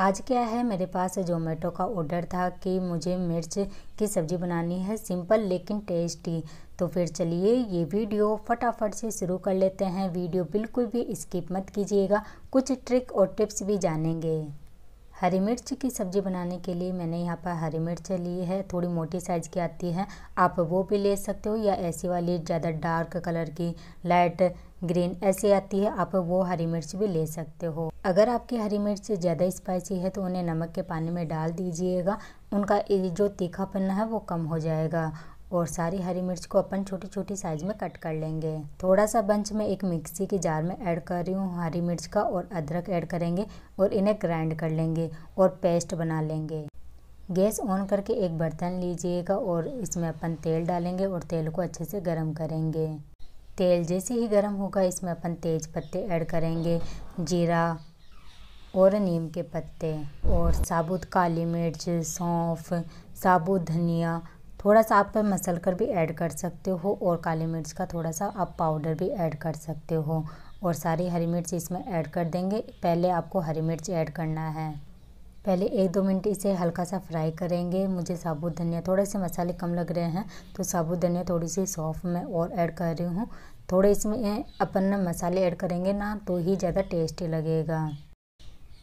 आज क्या है मेरे पास जोमेटो का ऑर्डर था कि मुझे मिर्च की सब्ज़ी बनानी है सिंपल लेकिन टेस्टी तो फिर चलिए ये वीडियो फटाफट से शुरू कर लेते हैं वीडियो बिल्कुल भी स्किप मत कीजिएगा कुछ ट्रिक और टिप्स भी जानेंगे हरी मिर्च की सब्ज़ी बनाने के लिए मैंने यहाँ पर हरी मिर्च ली है थोड़ी मोटी साइज़ की आती है आप वो भी ले सकते हो या ऐसी वाली ज़्यादा डार्क कलर की लाइट ग्रीन ऐसी आती है आप वो हरी मिर्च भी ले सकते हो अगर आपकी हरी मिर्च ज़्यादा स्पाइसी है तो उन्हें नमक के पानी में डाल दीजिएगा उनका जो तीखापन है वो कम हो जाएगा और सारी हरी मिर्च को अपन छोटी छोटी साइज़ में कट कर लेंगे थोड़ा सा बंच में एक मिक्सी के जार में ऐड कर रही हूँ हरी मिर्च का और अदरक ऐड करेंगे और इन्हें ग्राइंड कर लेंगे और पेस्ट बना लेंगे गैस ऑन करके एक बर्तन लीजिएगा और इसमें अपन तेल डालेंगे और तेल को अच्छे से गर्म करेंगे तेल जैसे ही गर्म होगा इसमें अपन तेज पत्ते ऐड करेंगे जीरा और नीम के पत्ते और साबुत काली मिर्च सौंफ साबुत धनिया थोड़ा सा आप मसल कर भी ऐड कर सकते हो और काली मिर्च का थोड़ा सा आप पाउडर भी ऐड कर सकते हो और सारी हरी मिर्च इसमें ऐड कर देंगे पहले आपको हरी मिर्च ऐड करना है पहले एक दो मिनट इसे हल्का सा फ्राई करेंगे मुझे साबुत धनिया थोड़े से मसाले कम लग रहे हैं तो साबुत धनिया थोड़ी सी सॉफ़्ट में और ऐड कर रही हूँ थोड़े इसमें अपन ना मसाले ऐड करेंगे ना तो ही ज़्यादा टेस्टी लगेगा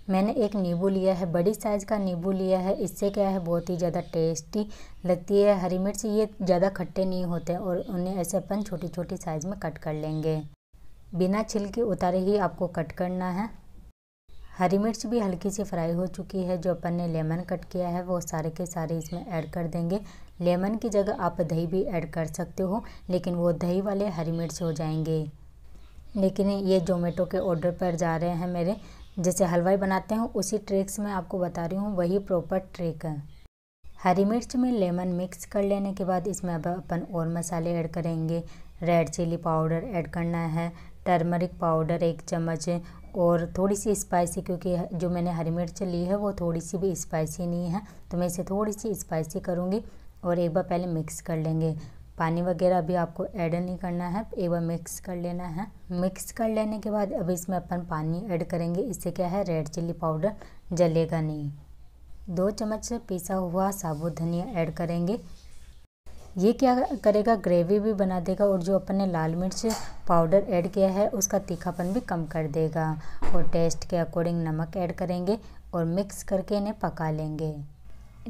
मैंने एक नींबू लिया है बड़ी साइज़ का नींबू लिया है इससे क्या है बहुत ही ज़्यादा टेस्टी लगती है हरी मिर्च ये ज़्यादा खट्टे नहीं होते और उन्हें ऐसे अपन छोटी छोटी साइज़ में कट कर लेंगे बिना छिलके उतारे ही आपको कट करना है हरी मिर्च भी हल्की सी फ्राई हो चुकी है जो अपन ने लेमन कट किया है वो सारे के सारे इसमें ऐड कर देंगे लेमन की जगह आप दही भी ऐड कर सकते हो लेकिन वो दही वाले हरी मिर्च हो जाएंगे लेकिन ये जोमेटो के ऑर्डर पर जा रहे हैं मेरे जैसे हलवाई बनाते हैं उसी ट्रिक्स मैं आपको बता रही हूँ वही प्रॉपर ट्रिक है हरी मिर्च में लेमन मिक्स कर लेने के बाद इसमें अब अपन और मसाले ऐड करेंगे रेड चिली पाउडर ऐड करना है टर्मरिक पाउडर एक चम्मच और थोड़ी सी स्पाइसी क्योंकि जो मैंने हरी मिर्च ली है वो थोड़ी सी भी स्पाइसी नहीं है तो मैं इसे थोड़ी सी स्पाइसी करूँगी और एक बार पहले मिक्स कर लेंगे पानी वगैरह अभी आपको ऐड नहीं करना है एक बार मिक्स कर लेना है मिक्स कर लेने के बाद अभी इसमें अपन पानी ऐड करेंगे इससे क्या है रेड चिल्ली पाउडर जलेगा नहीं दो चम्मच पिसा हुआ साबुत धनिया ऐड करेंगे ये क्या करेगा ग्रेवी भी बना देगा और जो अपन ने लाल मिर्च पाउडर ऐड किया है उसका तीखापन भी कम कर देगा और टेस्ट के अकॉर्डिंग नमक ऐड करेंगे और मिक्स करके इन्हें पका लेंगे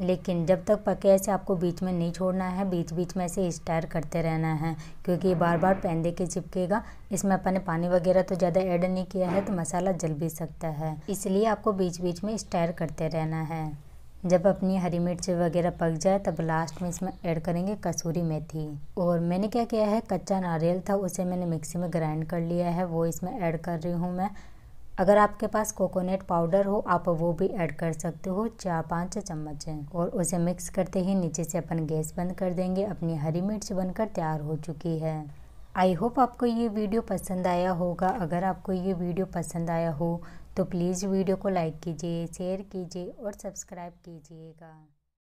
लेकिन जब तक पके ऐसे आपको बीच में नहीं छोड़ना है बीच बीच में ऐसे स्टायर करते रहना है क्योंकि बार बार पैन दे के चिपकेगा इसमें अपन ने पानी वगैरह तो ज़्यादा ऐड नहीं किया है तो मसाला जल भी सकता है इसलिए आपको बीच बीच में स्टायर करते रहना है जब अपनी हरी मिर्च वगैरह पक जाए तब लास्ट में इसमें ऐड करेंगे कसूरी मेथी और मैंने क्या किया है कच्चा नारियल था उसे मैंने मिक्सी में ग्राइंड कर लिया है वो इसमें ऐड कर रही हूँ मैं अगर आपके पास कोकोनट पाउडर हो आप वो भी ऐड कर सकते हो चार पाँच चम्मच और उसे मिक्स करते ही नीचे से अपन गैस बंद कर देंगे अपनी हरी मिर्च बनकर तैयार हो चुकी है आई होप आपको ये वीडियो पसंद आया होगा अगर आपको ये वीडियो पसंद आया हो तो प्लीज़ वीडियो को लाइक कीजिए शेयर कीजिए और सब्सक्राइब कीजिएगा